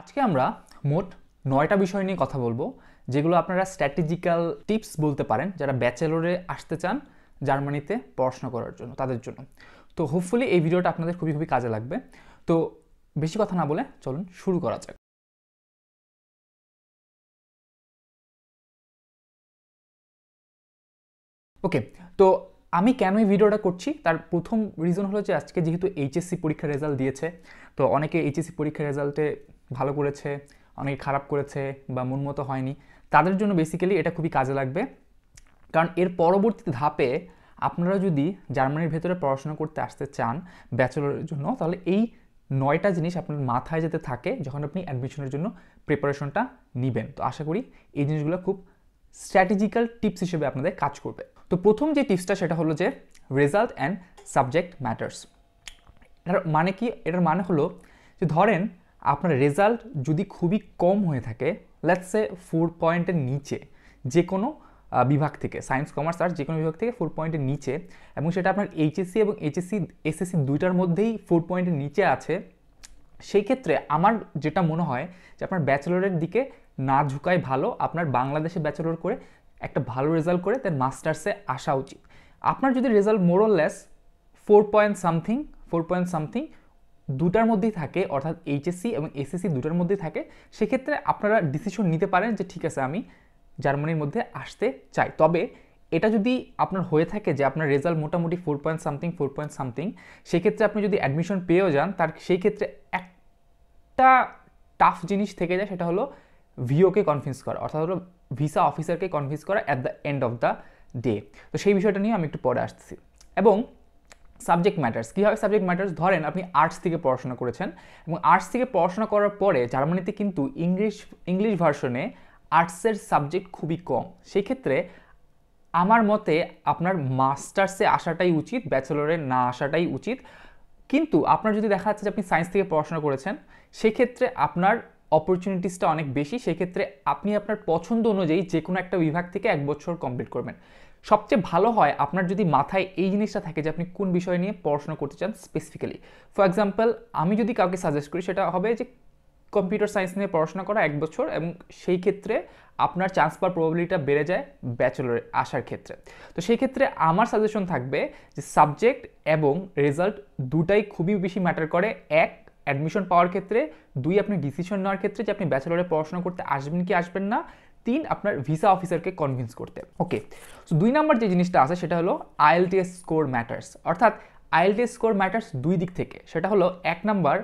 আজকে আমরা মোট নয়টা বিষয় নিয়ে কথা বলবো যেগুলো আপনারা স্ট্র্যাটেজিক্যাল টিপস বলতে পারেন যারা ব্যাচেলরে আসতে চান জার্মানিতে পড়াশোনা করার জন্য তাদের জন্য তো হোপফুলি এই ভিডিওটা আপনাদের খুবই খুবই কাজে লাগবে তো বেশি কথা না বলে চলুন শুরু করা যাক ওকে তো আমি কেন এই ভিডিওটা করছি তার প্রথম রিজন হলো যে আজকে যেহেতু এইচএসসি পরীক্ষার রেজাল্ট দিয়েছে তো অনেকে এইচএসসি পরীক্ষার রেজাল্টে ভালো করেছে অনেকে খারাপ করেছে বা মতো হয়নি তাদের জন্য বেসিক্যালি এটা খুবই কাজে লাগবে কারণ এর পরবর্তী ধাপে আপনারা যদি জার্মানির ভেতরে পড়াশোনা করতে আসতে চান ব্যাচেলরের জন্য তাহলে এই নয়টা জিনিস আপনার মাথায় যেতে থাকে যখন আপনি অ্যাডমিশনের জন্য প্রিপারেশনটা নেবেন তো আশা করি এই জিনিসগুলো খুব স্ট্র্যাটেজিক্যাল টিপস হিসেবে আপনাদের কাজ করবে তো প্রথম যে টিপসটা সেটা হলো যে রেজাল্ট অ্যান্ড সাবজেক্ট ম্যাটার্স এটার মানে কি এটার মানে হলো যে ধরেন আপনার রেজাল্ট যদি খুবই কম হয়ে থাকে লেটসে ফোর পয়েন্টের নিচে যে কোনো বিভাগ থেকে সায়েন্স কমার্স আর যে কোনো বিভাগ থেকে ফোর পয়েন্টের নিচে এবং সেটা আপনার এইচএসসি এবং এইচএসসি এসএসসি দুইটার মধ্যেই ফোর পয়েন্টের নিচে আছে সেই ক্ষেত্রে আমার যেটা মনে হয় যে আপনার ব্যাচেলরের দিকে না ঝুঁকাই ভালো আপনার বাংলাদেশে ব্যাচেলর করে একটা ভালো রেজাল্ট করে তার মাস্টার্সে আসা উচিত আপনার যদি result more or less four point something four point something দুটার মধ্যেই থাকে অর্থাৎ এইচএসসি এবং এসএসসি দুটার মধ্যেই থাকে সেক্ষেত্রে আপনারা ডিসিশন নিতে পারেন যে ঠিক আছে আমি জার্মানির মধ্যে আসতে চাই তবে এটা যদি আপনার হয়ে থাকে যে আপনার রেজাল্ট মোটামুটি four point something four point something সেক্ষেত্রে আপনি যদি অ্যাডমিশন পেয়েও যান তার সেই ক্ষেত্রে একটা টাফ জিনিস থেকে যায় সেটা হলো ভিওকে কনভিন্স করা অর্থাৎ হলো ভিসা অফিসারকে কনভিন্স করা at the end of the day তো সেই বিষয়টা নিয়ে আমি একটু পরে আসছি এবং সাবজেক্ট ম্যাটার্স কীভাবে সাবজেক্ট ম্যাটার্স ধরেন আপনি আর্টস থেকে পড়াশোনা করেছেন এবং আর্টস থেকে পড়াশোনা করার পরে জার্মানিতে কিন্তু ইংলিশ ইংলিশ ভার্সনে আর্টসের সাবজেক্ট খুবই কম সেই ক্ষেত্রে আমার মতে আপনার মাস্টার্সে আসাটাই উচিত ব্যাচেলরে না আসাটাই উচিত কিন্তু আপনার যদি দেখা যাচ্ছে যে আপনি সায়েন্স থেকে পড়াশোনা করেছেন সেক্ষেত্রে আপনার অপরচুনিটিসটা অনেক বেশি সেক্ষেত্রে আপনি আপনার পছন্দ অনুযায়ী যে কোনো একটা বিভাগ থেকে এক বছর কমপ্লিট করবেন সবচেয়ে ভালো হয় আপনার যদি মাথায় এই জিনিসটা থাকে যে আপনি কোন বিষয় নিয়ে পড়াশোনা করতে চান স্পেসিফিক্যালি ফর এক্সাম্পল আমি যদি কাউকে সাজেস্ট করি সেটা হবে যে কম্পিউটার সায়েন্স নিয়ে পড়াশোনা করা এক বছর এবং সেই ক্ষেত্রে আপনার চান্স পাওয়ার প্রবাবিলিটিটা বেড়ে যায় ব্যাচেলরে আসার ক্ষেত্রে তো সেই ক্ষেত্রে আমার সাজেশন থাকবে যে সাবজেক্ট এবং রেজাল্ট দুটাই খুবই বেশি ম্যাটার করে এক অ্যাডমিশন পাওয়ার ক্ষেত্রে দুই আপনি ডিসিশন নেওয়ার ক্ষেত্রে যে আপনি ব্যাচেলরে পড়াশোনা করতে আসবেন কি আসবেন না তিন আপনার ভিসা অফিসারকে কনভিন্স করতে ওকে সো দুই নাম্বার যে জিনিসটা আছে সেটা হলো আইএলটিএস স্কোর ম্যাটার্স অর্থাৎ আইএলটিএস স্কোর ম্যাটার্স দুই দিক থেকে সেটা হলো এক নাম্বার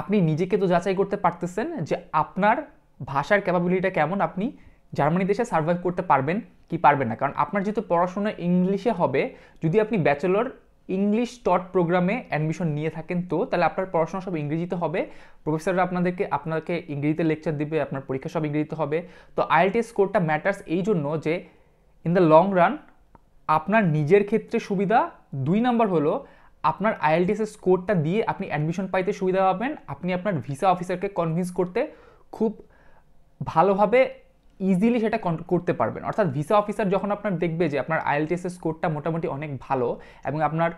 আপনি নিজেকে তো যাচাই করতে পারতেছেন যে আপনার ভাষার ক্যাপাবিলিটিটা কেমন আপনি জার্মানি দেশে সার্ভাইভ করতে পারবেন কি পারবেন না কারণ আপনার যেহেতু পড়াশোনা ইংলিশে হবে যদি আপনি ব্যাচেলর ইংলিশ টট প্রোগ্রামে অ্যাডমিশন নিয়ে থাকেন তো তাহলে আপনার পড়াশোনা সব ইংরেজিতে হবে প্রফেসররা আপনাদেরকে আপনাকে ইংরেজিতে লেকচার দিবে আপনার পরীক্ষা সব ইংরেজিতে হবে তো আইএলটিএস স্কোরটা ম্যাটার্স এই জন্য যে ইন দ্য লং রান আপনার নিজের ক্ষেত্রে সুবিধা দুই নাম্বার হলো আপনার আইএলটিএসের স্কোরটা দিয়ে আপনি অ্যাডমিশন পাইতে সুবিধা পাবেন আপনি আপনার ভিসা অফিসারকে কনভিন্স করতে খুব ভালোভাবে ইজিলি সেটা করতে পারবেন অর্থাৎ ভিসা অফিসার যখন আপনার দেখবে যে আপনার এর স্কোরটা মোটামুটি অনেক ভালো এবং আপনার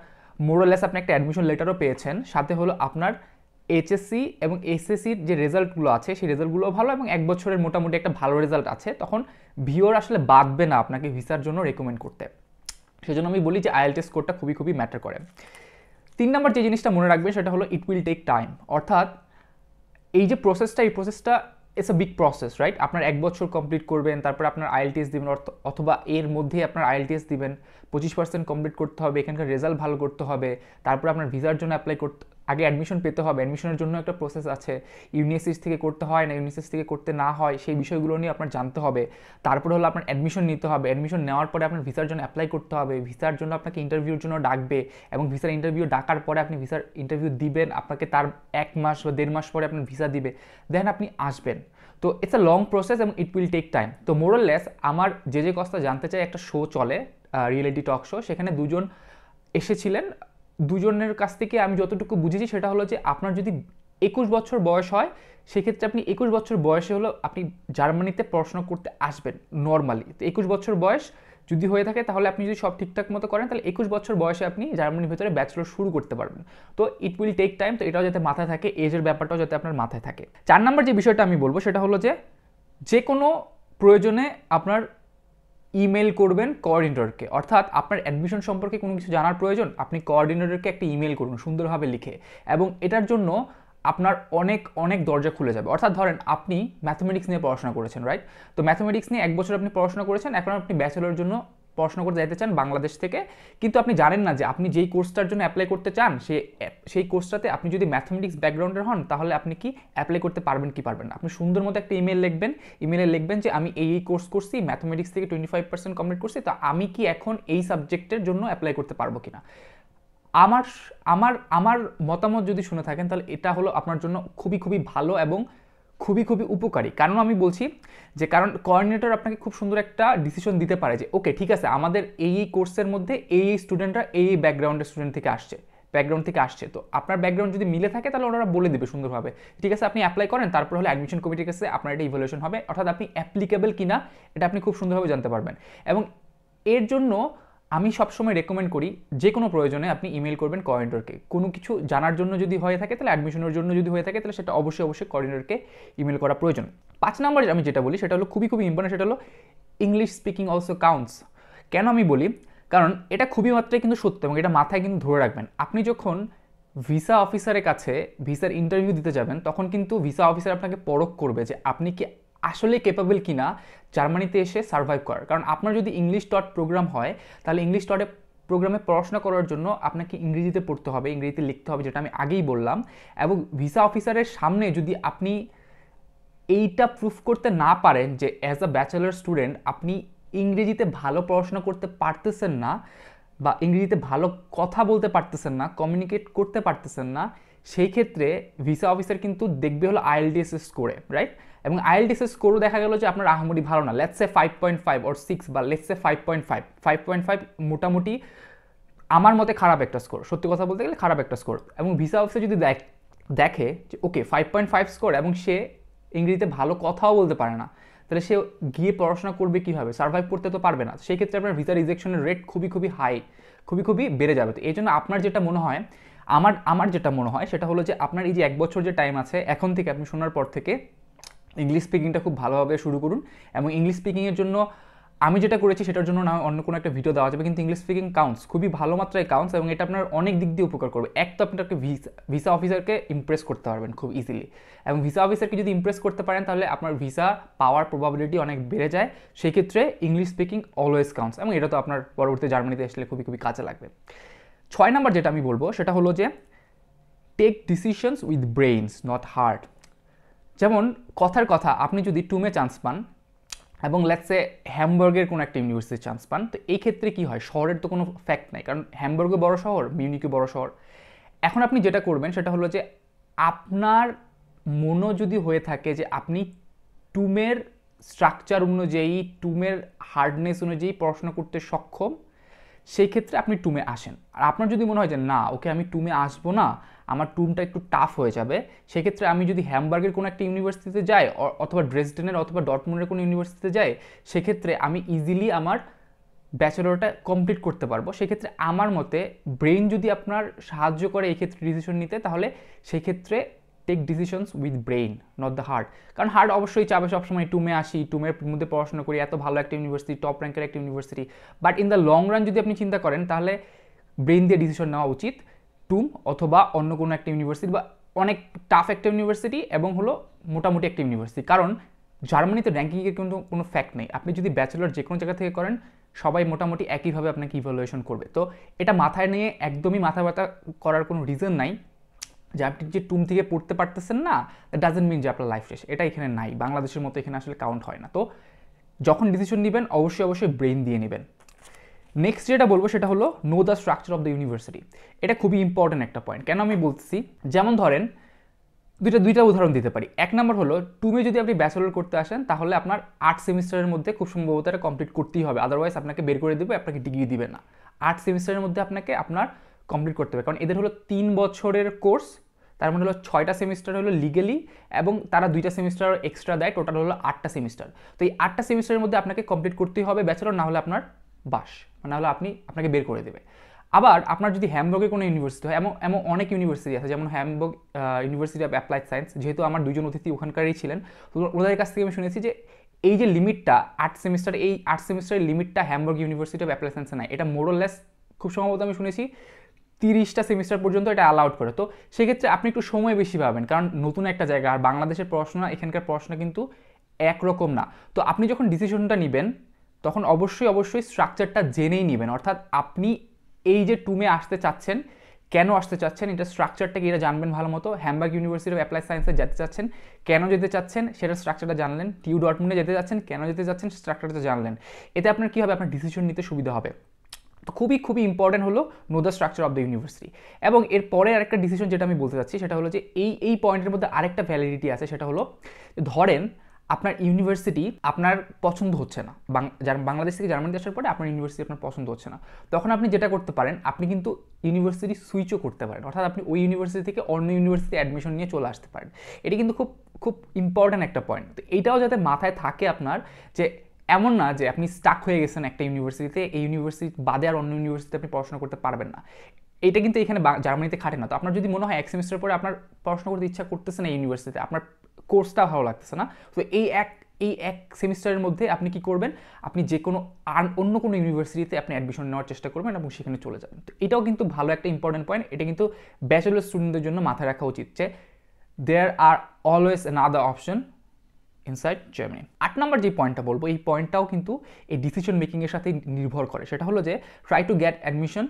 মোরালেস আপনি একটা অ্যাডমিশন লেটারও পেয়েছেন সাথে হলো আপনার এইচএসসি এবং এসএসসির যে রেজাল্টগুলো আছে সেই রেজাল্টগুলো ভালো এবং এক বছরের মোটামুটি একটা ভালো রেজাল্ট আছে তখন ভিওর আসলে বাঁধবে না আপনাকে ভিসার জন্য রেকমেন্ড করতে সেজন্য আমি বলি যে আইএলটিএস স্কোরটা খুবই খুবই ম্যাটার করে তিন নম্বর যে জিনিসটা মনে রাখবেন সেটা হলো ইট উইল টেক টাইম অর্থাৎ এই যে প্রসেসটা এই প্রসেসটা it's a big process right আপনার এক বছর কমপ্লিট করবেন তারপর আপনার আইএলটিএস দেবেন অথবা এর মধ্যেই আপনার আইএলটিএস দেবেন পঁচিশ পার্সেন্ট কমপ্লিট করতে হবে এখানকার রেজাল্ট ভালো করতে হবে তারপর আপনার ভিসার জন্য অ্যাপ্লাই করতে আগে অ্যাডমিশন পেতে হবে অ্যাডমিশনের জন্য একটা প্রসেস আছে ইউনিএসএস থেকে করতে হয় না ইউনিএসএস থেকে করতে না হয় সেই বিষয়গুলো নিয়ে আপনার জানতে হবে তারপরে হলো আপনার অ্যাডমিশন নিতে হবে অ্যাডমিশন নেওয়ার পরে আপনার ভিসার জন্য অ্যাপ্লাই করতে হবে ভিসার জন্য আপনাকে ইন্টারভিউর জন্য ডাকবে এবং ভিসার ইন্টারভিউ ডাকার পরে আপনি ভিসার ইন্টারভিউ দিবেন আপনাকে তার এক মাস বা দেড় মাস পরে আপনার ভিসা দিবে দেন আপনি আসবেন তো ইটস আ লং প্রসেস এবং ইট উইল টেক টাইম তো মোরলেস আমার যে যে কথা জানতে চাই একটা শো চলে রিয়েলিটি টক শো সেখানে দুজন এসেছিলেন দুজনের কাছ থেকে আমি যতটুকু বুঝেছি সেটা হলো যে আপনার যদি একুশ বছর বয়স হয় সেক্ষেত্রে আপনি একুশ বছর বয়সে হলো আপনি জার্মানিতে পড়াশোনা করতে আসবেন নর্মালি তো একুশ বছর বয়স যদি হয়ে থাকে তাহলে আপনি যদি সব ঠিকঠাক মতো করেন তাহলে একুশ বছর বয়সে আপনি জার্মানির ভেতরে ব্যাচেলর শুরু করতে পারবেন তো ইট উইল টেক টাইম তো এটাও যাতে মাথায় থাকে এজের ব্যাপারটাও যাতে আপনার মাথায় থাকে চার নাম্বার যে বিষয়টা আমি বলবো সেটা হলো যে যে কোনো প্রয়োজনে আপনার ইমেল করবেন কোঅর্ডিনেটরকে অর্থাৎ আপনার অ্যাডমিশন সম্পর্কে কোনো কিছু জানার প্রয়োজন আপনি কোঅর্ডিনেটরকে একটা ইমেল করুন সুন্দরভাবে লিখে এবং এটার জন্য আপনার অনেক অনেক দরজা খুলে যাবে অর্থাৎ ধরেন আপনি ম্যাথমেটিক্স নিয়ে পড়াশোনা করেছেন রাইট তো ম্যাথমেটিক্স নিয়ে এক বছর আপনি পড়াশোনা করেছেন এখন আপনি ব্যাচেলর জন্য পড়াশোনা করে যাইতে চান বাংলাদেশ থেকে কিন্তু আপনি জানেন না যে আপনি যেই কোর্সটার জন্য অ্যাপ্লাই করতে চান সে সেই কোর্সটাতে আপনি যদি ম্যাথমেটিক্স ব্যাকগ্রাউন্ডের হন তাহলে আপনি কি অ্যাপ্লাই করতে পারবেন কি পারবেন না আপনি সুন্দর মতো একটা ইমেল লিখবেন ইমেলে লিখবেন যে আমি এই কোর্স করছি ম্যাথমেটিক্স থেকে টোয়েন্টি ফাইভ পার্সেন্ট কমপ্লিট করছি তো আমি কি এখন এই সাবজেক্টের জন্য অ্যাপ্লাই করতে পারবো কি না আমার আমার আমার মতামত যদি শুনে থাকেন তাহলে এটা হলো আপনার জন্য খুবই খুবই ভালো এবং খুবই খুবই উপকারী কারণ আমি বলছি যে কারণ কোয়ার্ডিনেটর আপনাকে খুব সুন্দর একটা ডিসিশন দিতে পারে যে ওকে ঠিক আছে আমাদের এই এই কোর্সের মধ্যে এই এই স্টুডেন্টরা এই এই ব্যাকগ্রাউন্ডের স্টুডেন্ট থেকে আসছে ব্যাকগ্রাউন্ড থেকে আসছে তো আপনার ব্যাকগ্রাউন্ড যদি মিলে থাকে তাহলে ওনারা বলে দেবে সুন্দরভাবে ঠিক আছে আপনি অ্যাপ্লাই করেন তারপর হলে অ্যাডমিশন কমিটির কাছে আপনার এটা ইভ্যালুয়েশন হবে অর্থাৎ আপনি অ্যাপ্লিকেবল কিনা এটা আপনি খুব সুন্দরভাবে জানতে পারবেন এবং এর জন্য আমি সবসময় রেকমেন্ড করি যে কোনো প্রয়োজনে আপনি ইমেল করবেন কোঅর্ডিনেটরকে কোনো কিছু জানার জন্য যদি হয়ে থাকে তাহলে অ্যাডমিশনের জন্য যদি হয়ে থাকে তাহলে সেটা অবশ্যই অবশ্যই কোঅর্ডিনেটরকে ইমেল করা প্রয়োজন পাঁচ নম্বরে আমি যেটা বলি সেটা হলো খুবই খুবই ইম্পর্টেন্ট সেটা হলো ইংলিশ স্পিকিং অলসো কাউন্টস কেন আমি বলি কারণ এটা খুবই মাত্রায় কিন্তু সত্য এবং এটা মাথায় কিন্তু ধরে রাখবেন আপনি যখন ভিসা অফিসারের কাছে ভিসার ইন্টারভিউ দিতে যাবেন তখন কিন্তু ভিসা অফিসার আপনাকে পরখ করবে যে আপনি কি আসলে কেপাবল কিনা জার্মানিতে এসে সার্ভাইভ করার কারণ আপনার যদি ইংলিশ ডট প্রোগ্রাম হয় তাহলে ইংলিশ ডটে প্রোগ্রামে পড়াশোনা করার জন্য আপনাকে ইংরেজিতে পড়তে হবে ইংরেজিতে লিখতে হবে যেটা আমি আগেই বললাম এবং ভিসা অফিসারের সামনে যদি আপনি এইটা প্রুফ করতে না পারেন যে অ্যাজ আ ব্যাচেলার স্টুডেন্ট আপনি ইংরেজিতে ভালো পড়াশোনা করতে পারতেছেন না বা ইংরেজিতে ভালো কথা বলতে পারতেছেন না কমিউনিকেট করতে পারতেছেন না সেই ক্ষেত্রে ভিসা অফিসার কিন্তু দেখবে হলো আইএলটিএস স্কোরে রাইট এবং আইএলটিএস স্কোরও দেখা গেল যে আপনার আহমদি ভালো না let's say five point five or six বা let's say five point five five point five মোটামুটি আমার মতে খারাপ একটা স্কোর সত্যি কথা বলতে গেলে খারাপ একটা স্কোর এবং ভিসা অফিসার যদি দেখ দেখে যে okay five point five score এবং সে ইংরেজিতে ভালো কথাও বলতে পারে না তাহলে সে গিয়ে পড়াশোনা করবে কীভাবে সার্ভাইভ করতে তো পারবে না সেই ক্ষেত্রে আপনার ভিসা রিজেকশনের রেট খুবই খুবই হাই খুবই খুবই বেড়ে যাবে তো এই জন্য আপনার যেটা মনে হয় আমার আমার যেটা মনে হয় সেটা হলো যে আপনার এই যে এক বছর যে টাইম আছে এখন থেকে আপনি শোনার পর থেকে ইংলিশ স্পিকিংটা খুব ভালোভাবে শুরু করুন এবং ইংলিশ স্পিকিংয়ের জন্য আমি যেটা করেছি সেটার জন্য না অন্য কোনো একটা ভিডিও দেওয়া যাবে কিন্তু ইংলিশ স্পিকিং কাউন্টস খুবই ভালো মাত্রায় কাউন্টস এবং এটা আপনার অনেক দিক দিয়ে উপকার করবে এক তো আপনি একটা ভিসা ভিসা অফিসারকে ইমপ্রেস করতে পারবেন খুব ইজিলি এবং ভিসা অফিসারকে যদি ইমপ্রেস করতে পারেন তাহলে আপনার ভিসা পাওয়ার প্রবাবিলিটি অনেক বেড়ে যায় সেক্ষেত্রে ইংলিশ স্পিকিং অলওয়েজ কাউন্টস এবং এটা তো আপনার পরবর্তী জার্মানিতে আসলে খুবই খুবই কাজে লাগবে ছয় নাম্বার যেটা আমি বলবো সেটা হলো যে take decisions with brains not heart যেমন কথার কথা আপনি যদি টুমে চান্স পান এবং লেটসে হ্যামবার্গের কোনো একটা ইউনিভার্সিটি চান্স পান তো এই ক্ষেত্রে কী হয় শহরের তো কোনো ফ্যাক্ট নাই কারণ হ্যামবার্গও বড় শহর মিউনিকও বড় শহর এখন আপনি যেটা করবেন সেটা হলো যে আপনার মনো যদি হয়ে থাকে যে আপনি টুমের স্ট্রাকচার অনুযায়ী টুমের হার্ডনেস অনুযায়ী পড়াশোনা করতে সক্ষম সেই ক্ষেত্রে আপনি টুমে আসেন আর আপনার যদি মনে হয় যে না ওকে আমি টুমে আসবো না আমার টুমটা একটু টাফ হয়ে যাবে সেক্ষেত্রে আমি যদি হ্যামবার্গের কোনো একটা ইউনিভার্সিটিতে যাই অথবা ড্রেসডেনের অথবা ডটমুনের কোনো ইউনিভার্সিটিতে যাই সেক্ষেত্রে আমি ইজিলি আমার ব্যাচেলরটা কমপ্লিট করতে পারবো সেক্ষেত্রে আমার মতে ব্রেন যদি আপনার সাহায্য করে এই ক্ষেত্রে ডিসিশন নিতে তাহলে সেক্ষেত্রে take decisions with brain not the heart কারণ হার্ট অবশ্যই চাবে সবসময় টুমে আসি টুমের মধ্যে পড়াশোনা করি এত ভালো একটা ইউনিভার্সিটি টপ র্যাঙ্কের একটা university but in the long run যদি আপনি চিন্তা করেন তাহলে ব্রেন দিয়ে ডিসিশন নেওয়া উচিত টুম অথবা অন্য কোনো একটা ইউনিভার্সিটি বা অনেক টাফ একটা ইউনিভার্সিটি এবং হলো মোটামুটি একটা ইউনিভার্সিটি কারণ জার্মানিতে র্যাঙ্কিংয়ের কিন্তু কোনো ফ্যাক্ট নেই আপনি যদি ব্যাচেলর যে কোনো জায়গা থেকে করেন সবাই মোটামুটি একইভাবে আপনাকে ইভ্যালুয়েশন করবে তো এটা মাথায় নিয়ে একদমই মাথা ব্যথা করার কোনো রিজন নাই যে আপনি যে টুম থেকে পড়তে পারতেছেন না ডাজেন্ট মিন যে আপনার লাইফ শেষ এটা এখানে নাই বাংলাদেশের মতো এখানে আসলে কাউন্ট হয় না তো যখন ডিসিশন নেবেন অবশ্যই অবশ্যই ব্রেন দিয়ে নেবেন নেক্সট যেটা বলবো সেটা হলো know the structure of the university এটা খুবই ইম্পর্ট্যান্ট একটা পয়েন্ট কেন আমি বলছি যেমন ধরেন দুইটা দুইটা উদাহরণ দিতে পারি এক নম্বর হলো টুমে যদি আপনি ব্যাচেলর করতে আসেন তাহলে আপনার আট সেমিস্টারের মধ্যে খুব সম্ভবত এটা কমপ্লিট করতেই হবে আদারওয়াইজ আপনাকে বের করে দেবে আপনাকে ডিগ্রি দিবে না আট সেমিস্টারের মধ্যে আপনাকে আপনার কমপ্লিট করতে হবে কারণ এদের হলো তিন বছরের কোর্স তার মানে হলো ছয়টা সেমিস্টার হলো লিগেলি এবং তারা দুইটা সেমিস্টার এক্সট্রা দেয় টোটাল হলো আটটা সেমিস্টার তো এই আটটা সেমিস্টারের মধ্যে আপনাকে কমপ্লিট করতেই হবে ব্যাচেলর না হলে আপনার বাস না মানে হলে আপনি আপনাকে বের করে দেবে আবার আপনার যদি হ্যামবর্গে কোনো ইউনিভার্সিটি হয় এমন এমন অনেক ইউনিভার্সিটি আছে যেমন Hamburg university of applied science যেহেতু আমার দুজন অতিথি ওখানকারই ছিলেন তো ওদের কাছ থেকে আমি শুনেছি যে এই যে লিমিটটা আট সেমিস্টার এই আট সেমিস্টারের লিমিটটা হ্যামবর্গ ইউনিভার্সিটি অফ অ্যাপ্লাইড সায়েন্সে নাই এটা মোরলেস খুব সম্ভবত আমি শুনেছি তিরিশটা সেমিস্টার পর্যন্ত এটা অ্যালাউড করে তো সেক্ষেত্রে আপনি একটু সময় বেশি পাবেন কারণ নতুন একটা জায়গা আর বাংলাদেশের পড়াশোনা এখানকার পড়াশোনা কিন্তু একরকম না তো আপনি যখন ডিসিশনটা নেবেন তখন অবশ্যই অবশ্যই স্ট্রাকচারটা জেনেই নেবেন অর্থাৎ আপনি এই যে টুমে আসতে চাচ্ছেন কেন আসতে চাচ্ছেন এটা স্ট্রাকচারটা কি এটা জানবেন ভালো মতো হ্যামবার্গ ইউনিভার্সিটি অফ অ্যাপ্লাই সায়েন্সে যেতে চাচ্ছেন কেন যেতে চাচ্ছেন সেটা স্ট্রাকচারটা জানলেন টিউ ডটমুনে যেতে চাচ্ছেন কেন যেতে চাচ্ছেন স্ট্রাকচারটা জানলেন এতে আপনার কী হবে আপনার ডিসিশন নিতে সুবিধা হবে তো খুবই খুবই ইম্পর্টেন্ট হলো know the structure of the university এবং এর পরে আরেকটা ডিসিশন যেটা আমি বলতে চাচ্ছি সেটা হলো যে এই এই পয়েন্টের মধ্যে আরেকটা ভ্যালিডিটি আছে সেটা হলো ধরেন আপনার ইউনিভার্সিটি আপনার পছন্দ হচ্ছে না বাংলাদেশ থেকে জার্মানিতে আসার পরে আপনার ইউনিভার্সিটি আপনার পছন্দ হচ্ছে না তখন আপনি যেটা করতে পারেন আপনি কিন্তু ইউনিভার্সিটি সুইচও করতে পারেন অর্থাৎ আপনি ওই ইউনিভার্সিটি থেকে অন্য ইউনিভার্সিটি অ্যাডমিশন নিয়ে চলে আসতে পারেন এটি কিন্তু খুব খুব ইম্পর্ট্যান্ট একটা পয়েন্ট তো এইটাও যাতে মাথায় থাকে আপনার যে এমন না যে আপনি স্টাক হয়ে গেছেন একটা ইউনিভার্সিটিতে এই ইউনিভার্সিটি বাদে আর অন্য ইউনিভার্সিটিতে আপনি পড়াশোনা করতে পারবেন না এটা কিন্তু এখানে জার্মানিতে খাটে না তো আপনার যদি মনে হয় এক সেমিস্টার পরে আপনার পড়াশোনা করতে ইচ্ছা করতেছে না ইউনিভার্সিটিতে আপনার কোর্সটা ভালো লাগতেছে না তো এই এক এই এক সেমিস্টারের মধ্যে আপনি কি করবেন আপনি যে কোনো আর অন্য কোনো ইউনিভার্সিটিতে আপনি অ্যাডমিশন নেওয়ার চেষ্টা করবেন এবং সেখানে চলে যাবেন তো এটাও কিন্তু ভালো একটা ইম্পর্টেন্ট পয়েন্ট এটা কিন্তু ব্যাচেলার স্টুডেন্টদের জন্য মাথায় রাখা উচিত যে there are always another option inside Germany আট নম্বর যে পয়েন্টটা বলবো এই পয়েন্টটাও কিন্তু এই ডিসিশন মেকিংয়ের সাথে নির্ভর করে সেটা হলো যে try to get admission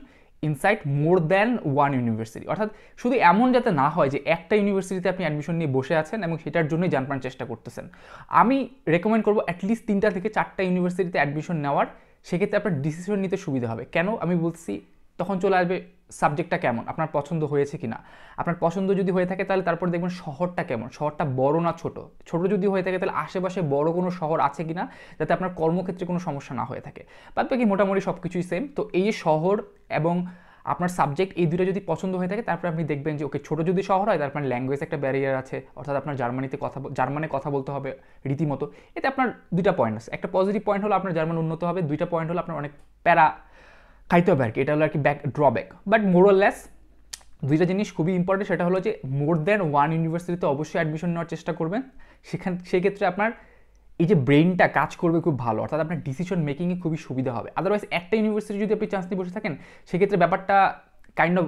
inside more than one university অর্থাৎ শুধু এমন যাতে না হয় যে একটা ইউনিভার্সিটিতে আপনি অ্যাডমিশন নিয়ে বসে আছেন এবং সেটার জন্যই জানপান চেষ্টা করতেছেন আমি রেকমেন্ড করবো অ্যাটলিস্ট তিনটা থেকে চারটা ইউনিভার্সিটিতে অ্যাডমিশন নেওয়ার সেক্ষেত্রে আপনার ডিসিশন নিতে সুবিধা হবে কেন আমি বলছি তখন চলে আসবে সাবজেক্টটা কেমন আপনার পছন্দ হয়েছে কি না আপনার পছন্দ যদি হয়ে থাকে তাহলে তারপর দেখবেন শহরটা কেমন শহরটা বড় না ছোট ছোট যদি হয়ে থাকে তাহলে আশেপাশে বড় কোনো শহর আছে কি না যাতে আপনার কর্মক্ষেত্রে কোনো সমস্যা না হয়ে থাকে বাদ বাকি মোটামুটি সব কিছুই সেম তো এই শহর এবং আপনার সাবজেক্ট এই দুটো যদি পছন্দ হয়ে থাকে তারপরে আপনি দেখবেন যে ওকে ছোটো যদি শহর হয় তারপর ল্যাঙ্গুয়েজ একটা ব্যারিয়ার আছে অর্থাৎ আপনার জার্মানিতে কথা জার্মানে কথা বলতে হবে রীতিমতো এতে আপনার দুইটা পয়েন্ট আছে একটা পজিটিভ পয়েন্ট হলো আপনার জার্মান উন্নত হবে দুইটা পয়েন্ট হলো আপনার অনেক প্যারা খাইতে হবে আর কি এটা হলো আর কি ব্যাক ড্রব্যাক বাট মোরলেস দুইটা জিনিস খুবই ইম্পর্টেন্ট সেটা হলো যে মোর দ্যান ওয়ান ইউনিভার্সিটিতে অবশ্যই অ্যাডমিশন নেওয়ার চেষ্টা করবেন সেখান সেক্ষেত্রে আপনার এই যে ব্রেনটা কাজ করবে খুব ভালো অর্থাৎ আপনার ডিসিশন মেকিংয়ে খুবই সুবিধা হবে আদারওয়াইজ একটা ইউনিভার্সিটি যদি আপনি চান্স নিয়ে বসে থাকেন সেক্ষেত্রে ব্যাপারটা কাইন্ড অফ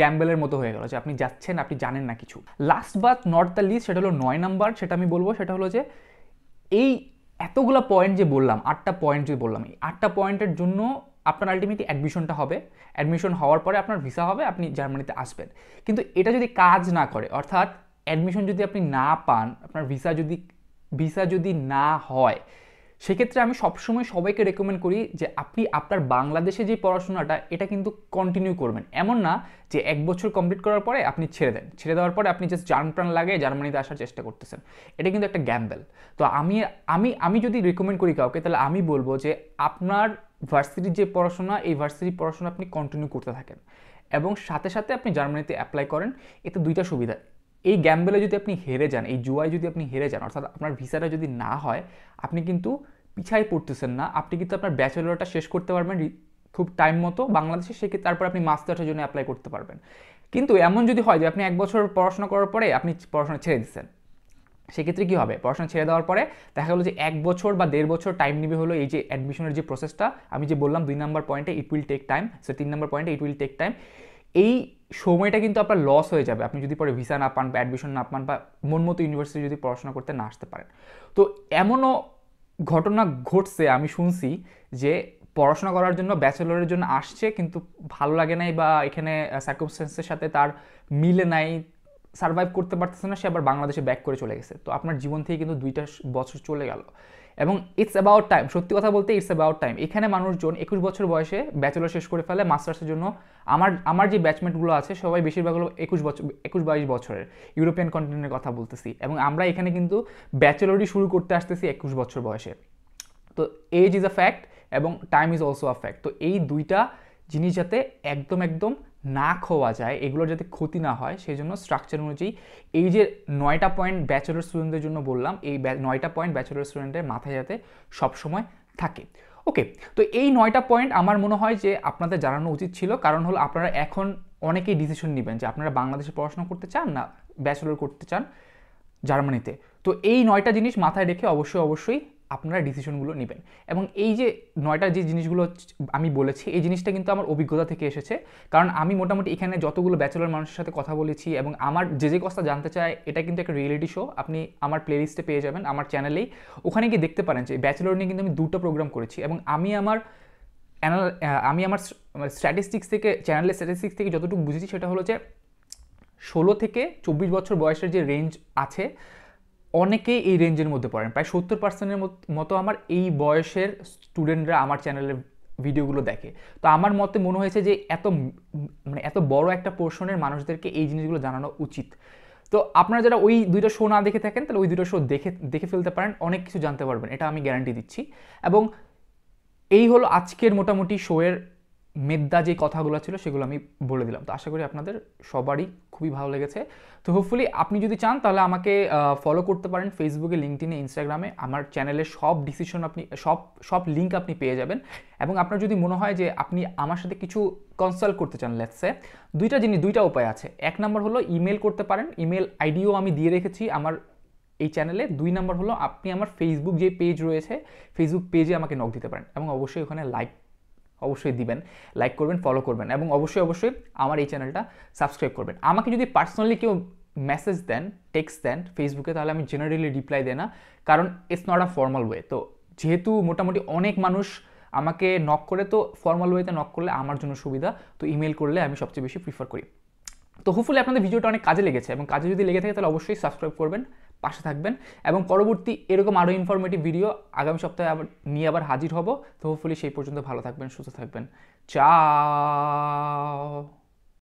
গ্যাম্বেলের মতো হয়ে গেল যে আপনি যাচ্ছেন আপনি জানেন না কিছু last but not the least সেটা হলো নয় নাম্বার সেটা আমি বলবো সেটা হলো যে এই এতগুলো পয়েন্ট যে বললাম আটটা পয়েন্ট যে বললাম এই আটটা পয়েন্টের জন্য আপনার আলটিমেটলি অ্যাডমিশনটা হবে অ্যাডমিশন হওয়ার পরে আপনার ভিসা হবে আপনি জার্মানিতে আসবেন কিন্তু এটা যদি কাজ না করে অর্থাৎ অ্যাডমিশন যদি আপনি না পান আপনার ভিসা যদি ভিসা যদি না হয় সেক্ষেত্রে আমি সবসময় সবাইকে রেকমেন্ড করি যে আপনি আপনার বাংলাদেশে যে পড়াশোনাটা এটা কিন্তু কন্টিনিউ করবেন এমন না যে এক বছর কমপ্লিট করার পরে আপনি ছেড়ে দেন ছেড়ে দেওয়ার পরে আপনি জাস্ট জার্ম প্রাণ লাগিয়ে জার্মানিতে আসার চেষ্টা করতেছেন এটা কিন্তু একটা গ্যাম্বেল তো আমি আমি আমি যদি রেকমেন্ড করি কাউকে তাহলে আমি বলবো যে আপনার ভার্সিটির যে পড়াশোনা এই ভার্সিটির পড়াশোনা আপনি কন্টিনিউ করতে থাকেন এবং সাথে সাথে আপনি জার্মানিতে অ্যাপ্লাই করেন এতে দুইটা সুবিধা এই গ্যাম্বেলে যদি আপনি হেরে যান এই জুয়ায় যদি আপনি হেরে যান অর্থাৎ আপনার ভিসাটা যদি না হয় আপনি কিন্তু পিছায় পড়তেছেন না আপনি কিন্তু আপনার ব্যাচেলরটা শেষ করতে পারবেন খুব টাইম মতো বাংলাদেশে সেক্ষেত্রে তারপর আপনি মাস্টার্সের জন্য অ্যাপ্লাই করতে পারবেন কিন্তু এমন যদি হয় যে আপনি এক বছর পড়াশোনা করার পরে আপনি পড়াশোনা ছেড়ে দিচ্ছেন সেক্ষেত্রে কী হবে পড়াশোনা ছেড়ে দেওয়ার পরে দেখা গেলো যে এক বছর বা দেড় বছর টাইম নিবে হলো এই যে অ্যাডমিশনের যে প্রসেসটা আমি যে বললাম দুই নম্বর পয়েন্টে ইট উইল টেক টাইম সে তিন নম্বর পয়েন্টে ইট উইল টেক টাইম এই সময়টা কিন্তু আপনার লস হয়ে যাবে আপনি যদি পরে ভিসা না পান বা অ্যাডমিশন না পান বা মন মতো ইউনিভার্সিটি যদি পড়াশোনা করতে না আসতে পারেন তো এমনও ঘটনা ঘটছে আমি শুনছি যে পড়াশোনা করার জন্য ব্যাচেলরের জন্য আসছে কিন্তু ভালো লাগে নাই বা এখানে সার্কুমস্টেন্সের সাথে তার মিলে নাই সার্ভাইভ করতে পারতেছে না সে আবার বাংলাদেশে ব্যাক করে চলে গেছে তো আপনার জীবন থেকে কিন্তু দুইটা বছর চলে গেল এবং ইটস অ্যাবাউট টাইম সত্যি কথা বলতে ইটস অ্যাবাউট টাইম এখানে মানুষজন একুশ বছর বয়সে ব্যাচেলর শেষ করে ফেলে মাস্টার্সের জন্য আমার আমার যে ব্যাচমেটগুলো আছে সবাই বেশিরভাগ হলো একুশ বছর একুশ বাইশ বছরের ইউরোপিয়ান কন্টিনেন্টের কথা বলতেছি এবং আমরা এখানে কিন্তু ব্যাচেলরই শুরু করতে আসতেছি একুশ বছর বয়সে তো এজ ইজ আ ফ্যাক্ট এবং time is also a fact তো এই দুইটা জিনিস যাতে একদম একদম না খোয়া যায় এগুলো যাতে ক্ষতি না হয় সেই জন্য স্ট্রাকচার অনুযায়ী এই যে নয়টা পয়েন্ট ব্যাচেলর স্টুডেন্টদের জন্য বললাম এই নয়টা পয়েন্ট ব্যাচেলর স্টুডেন্টের মাথায় যাতে সবসময় থাকে ওকে তো এই নয়টা পয়েন্ট আমার মনে হয় যে আপনাদের জানানো উচিত ছিল কারণ হলো আপনারা এখন অনেকেই ডিসিশন নেবেন যে আপনারা বাংলাদেশে পড়াশোনা করতে চান না ব্যাচেলর করতে চান জার্মানিতে তো এই নয়টা জিনিস মাথায় রেখে অবশ্যই অবশ্যই আপনারা ডিসিশনগুলো নেবেন এবং এই যে নয়টা যে জিনিসগুলো আমি বলেছি এই জিনিসটা কিন্তু আমার অভিজ্ঞতা থেকে এসেছে কারণ আমি মোটামুটি এখানে যতগুলো ব্যাচেলার মানুষের সাথে কথা বলেছি এবং আমার যে যে কথা জানতে চায় এটা কিন্তু একটা রিয়েলিটি শো আপনি আমার প্লেলিস্টে পেয়ে যাবেন আমার চ্যানেলেই ওখানে গিয়ে দেখতে পারেন যে ব্যাচেলর নিয়ে কিন্তু আমি দুটো প্রোগ্রাম করেছি এবং আমি আমার অ্যানাল আমি আমার স্ট্যাটিস্টিক্স মানে থেকে চ্যানেলের স্ট্যাটিস্টিক্স থেকে যতটুকু বুঝেছি সেটা হলো যে ষোলো থেকে চব্বিশ বছর বয়সের যে রেঞ্জ আছে অনেকেই এই রেঞ্জের মধ্যে পড়েন প্রায় সত্তর পার্সেন্টের মতো আমার এই বয়সের স্টুডেন্টরা আমার চ্যানেলের ভিডিওগুলো দেখে তো আমার মতে মনে হয়েছে যে এত মানে এত বড় একটা পোর্শনের মানুষদেরকে এই জিনিসগুলো জানানো উচিত তো আপনারা যারা ওই দুইটা শো না দেখে থাকেন তাহলে ওই দুটো শো দেখে দেখে ফেলতে পারেন অনেক কিছু জানতে পারবেন এটা আমি গ্যারান্টি দিচ্ছি এবং এই হলো আজকের মোটামুটি শোয়ের মেদ্দা যে কথাগুলো ছিল সেগুলো আমি বলে দিলাম তো আশা করি আপনাদের সবারই খুবই ভালো লেগেছে তো হোপফুলি আপনি যদি চান তাহলে আমাকে ফলো করতে পারেন ফেসবুকে লিঙ্কডিনে ইনস্টাগ্রামে আমার চ্যানেলের সব ডিসিশন আপনি সব সব লিঙ্ক আপনি পেয়ে যাবেন এবং আপনার যদি মনে হয় যে আপনি আমার সাথে কিছু কনসাল্ট করতে চান লেটসে দুইটা জিনিস দুইটা উপায় আছে এক নম্বর হলো ইমেল করতে পারেন ইমেল আইডিও আমি দিয়ে রেখেছি আমার এই চ্যানেলে দুই নম্বর হলো আপনি আমার ফেসবুক যে পেজ রয়েছে ফেসবুক পেজে আমাকে নক দিতে পারেন এবং অবশ্যই ওখানে লাইক অবশ্যই দিবেন লাইক করবেন ফলো করবেন এবং অবশ্যই অবশ্যই আমার এই চ্যানেলটা সাবস্ক্রাইব করবেন আমাকে যদি পার্সোনালি কেউ মেসেজ দেন টেক্সট দেন ফেসবুকে তাহলে আমি জেনারেলি রিপ্লাই দেয় না কারণ it's not a formal way তো যেহেতু মোটামুটি অনেক মানুষ আমাকে নক করে তো ফর্মাল ওয়েতে নক করলে আমার জন্য সুবিধা তো ইমেল করলে আমি সবচেয়ে বেশি প্রিফার করি তো হোপফুলি আপনাদের ভিডিওটা অনেক কাজে লেগেছে এবং কাজে যদি লেগে থাকে তাহলে অবশ্যই সাবস্ক্রাইব করবেন পাশে থাকবেন এবং পরবর্তী এরকম আরও ইনফরমেটিভ ভিডিও আগামী সপ্তাহে আবার নিয়ে আবার হাজির হব তো হোপফুলি সেই পর্যন্ত ভালো থাকবেন সুস্থ থাকবেন চাও